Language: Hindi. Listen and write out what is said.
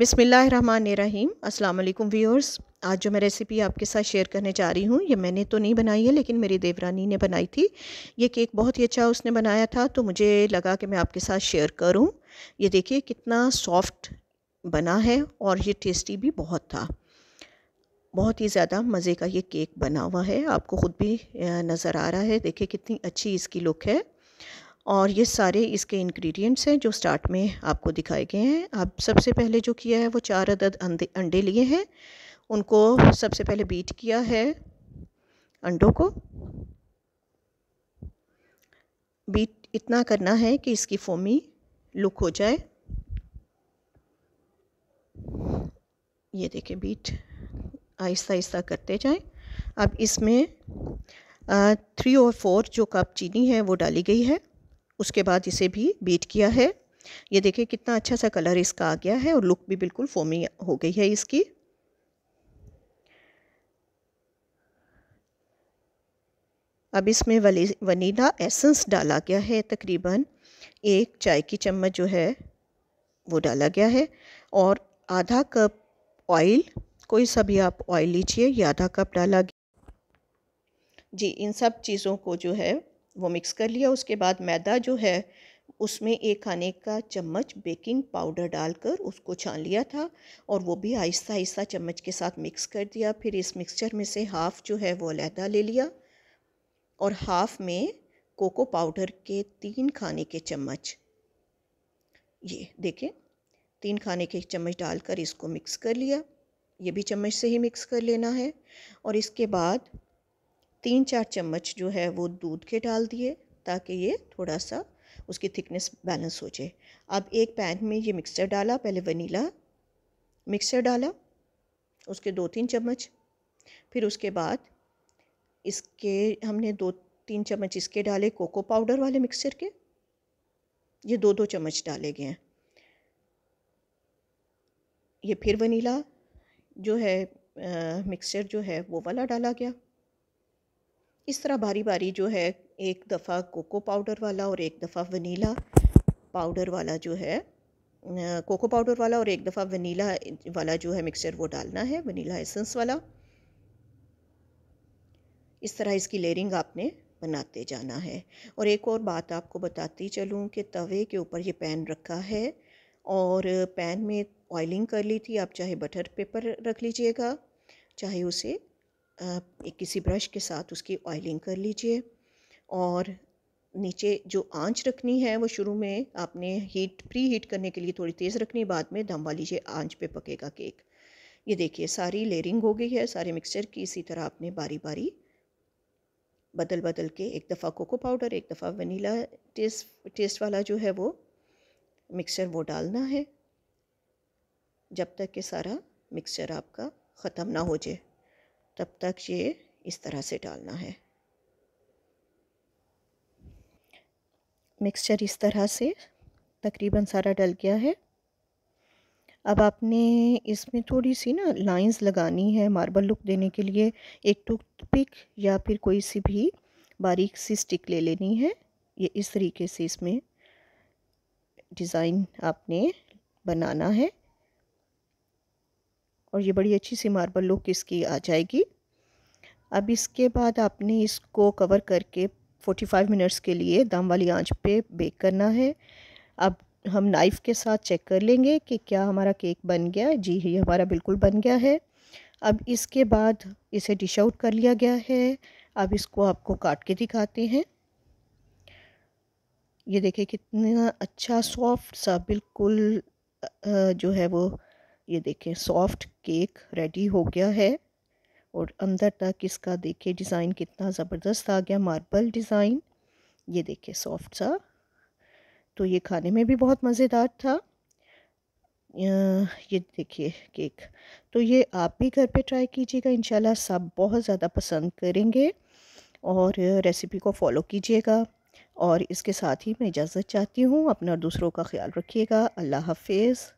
बिसमीम् अल्लाम व्यूअर्स आज जो मैं रेसिपी आपके साथ शेयर करने जा रही हूँ ये मैंने तो नहीं बनाई है लेकिन मेरी देवरानी ने बनाई थी ये केक बहुत ही अच्छा उसने बनाया था तो मुझे लगा कि मैं आपके साथ शेयर करूँ ये देखिए कितना सॉफ्ट बना है और ये टेस्टी भी बहुत था बहुत ही ज़्यादा मज़े का ये केक बना हुआ है आपको ख़ुद भी नज़र आ रहा है देखिए कितनी अच्छी इसकी लुक है और ये सारे इसके इंग्रेडिएंट्स हैं जो स्टार्ट में आपको दिखाए गए हैं अब सबसे पहले जो किया है वो चार अदद अंडे अंडे लिए हैं उनको सबसे पहले बीट किया है अंडों को बीट इतना करना है कि इसकी फोमी लुक हो जाए ये देखें बीट आहिस्ता आहिस्ता करते जाएं अब इसमें थ्री और फोर जो कप चीनी है वो डाली गई है उसके बाद इसे भी बीट किया है ये देखिए कितना अच्छा सा कलर इसका आ गया है और लुक भी बिल्कुल फोमी हो गई है इसकी अब इसमें वनीला एसेंस डाला गया है तकरीबन एक चाय की चम्मच जो है वो डाला गया है और आधा कप ऑयल कोई सा भी आप ऑयल लीजिए या आधा कप डाला गया जी इन सब चीज़ों को जो है वो मिक्स कर लिया उसके बाद मैदा जो है उसमें एक खाने का चम्मच बेकिंग पाउडर डालकर उसको छान लिया था और वो भी आहिस्ता आहिस्ता चम्मच के साथ मिक्स कर दिया फिर इस मिक्सचर में से हाफ़ जो है वो अलहदा ले लिया और हाफ़ में कोको पाउडर के तीन खाने के चम्मच ये देखें तीन खाने के चम्मच डालकर इसको मिक्स कर लिया ये भी चम्मच से ही मिक्स कर लेना है और इसके बाद तीन चार चम्मच जो है वो दूध के डाल दिए ताकि ये थोड़ा सा उसकी थिकनेस बैलेंस हो जाए अब एक पैन में ये मिक्सचर डाला पहले वनीला मिक्सचर डाला उसके दो तीन चम्मच फिर उसके बाद इसके हमने दो तीन चम्मच इसके डाले कोको पाउडर वाले मिक्सचर के ये दो दो चम्मच डाले गए हैं ये फिर वनीला जो है मिक्सचर जो है वो वाला डाला गया इस तरह बारी बारी जो है एक दफ़ा कोको पाउडर वाला और एक दफ़ा वनीला पाउडर वाला जो है कोको पाउडर वाला और एक दफ़ा वनीला वाला जो है मिक्सचर वो डालना है वनीला एसेंस वाला इस तरह इसकी लेयरिंग आपने बनाते जाना है और एक और बात आपको बताती चलूँ कि तवे के ऊपर ये पैन रखा है और पैन में ऑयलिंग कर ली थी आप चाहे बटर पेपर रख लीजिएगा चाहे उसे एक किसी ब्रश के साथ उसकी ऑयलिंग कर लीजिए और नीचे जो आंच रखनी है वो शुरू में आपने हीट प्री हीट करने के लिए थोड़ी तेज़ रखनी बाद में दमवा लीजिए आंच पे पकेगा केक ये देखिए सारी लेयरिंग हो गई है सारे मिक्सचर की इसी तरह आपने बारी बारी बदल बदल के एक दफ़ा कोको पाउडर एक दफ़ा वनीला टेस्ट टेस्ट वाला जो है वो मिक्सचर वो डालना है जब तक कि सारा मिक्सचर आपका ख़त्म ना हो जाए तब तक ये इस तरह से डालना है मिक्सचर इस तरह से तकरीबन सारा डल गया है अब आपने इसमें थोड़ी सी ना लाइंस लगानी है मार्बल लुक देने के लिए एक टूथपिक या फिर कोई सी भी बारीक सी स्टिक ले लेनी है ये इस तरीके से इसमें डिज़ाइन आपने बनाना है और ये बड़ी अच्छी सी मार्बल लुक इसकी आ जाएगी अब इसके बाद आपने इसको कवर करके 45 मिनट्स के लिए दम वाली आंच पे बेक करना है अब हम नाइफ़ के साथ चेक कर लेंगे कि क्या हमारा केक बन गया जी ये हमारा बिल्कुल बन गया है अब इसके बाद इसे डिश आउट कर लिया गया है अब इसको आपको काट के दिखाते हैं ये देखें कितना अच्छा सॉफ्ट सा बिल्कुल जो है वो ये देखें सॉफ्ट केक रेडी हो गया है और अंदर तक इसका देखिए डिज़ाइन कितना ज़बरदस्त आ गया मार्बल डिज़ाइन ये देखिए सॉफ्ट सा तो ये खाने में भी बहुत मज़ेदार था ये देखिए केक तो ये आप भी घर पे ट्राई कीजिएगा इंशाल्लाह सब बहुत ज़्यादा पसंद करेंगे और रेसिपी को फॉलो कीजिएगा और इसके साथ ही मैं इजाज़त चाहती हूँ अपना और दूसरों का ख्याल रखिएगा अल्लाह हाफिज़